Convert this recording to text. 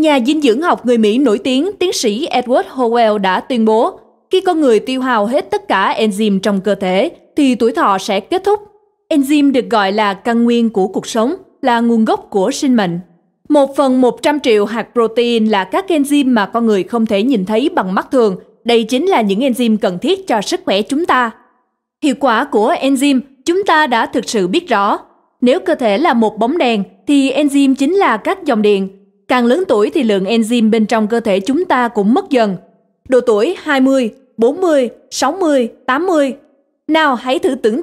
Nhà dinh dưỡng học người Mỹ nổi tiếng tiến sĩ Edward Howell đã tuyên bố, khi con người tiêu hao hết tất cả enzyme trong cơ thể thì tuổi thọ sẽ kết thúc. Enzyme được gọi là căn nguyên của cuộc sống, là nguồn gốc của sinh mệnh. Một phần 100 triệu hạt protein là các enzyme mà con người không thể nhìn thấy bằng mắt thường. Đây chính là những enzyme cần thiết cho sức khỏe chúng ta. Hiệu quả của enzyme chúng ta đã thực sự biết rõ. Nếu cơ thể là một bóng đèn thì enzyme chính là các dòng điện Càng lớn tuổi thì lượng enzyme bên trong cơ thể chúng ta cũng mất dần. Độ tuổi 20, 40, 60, 80. Nào hãy thử tưởng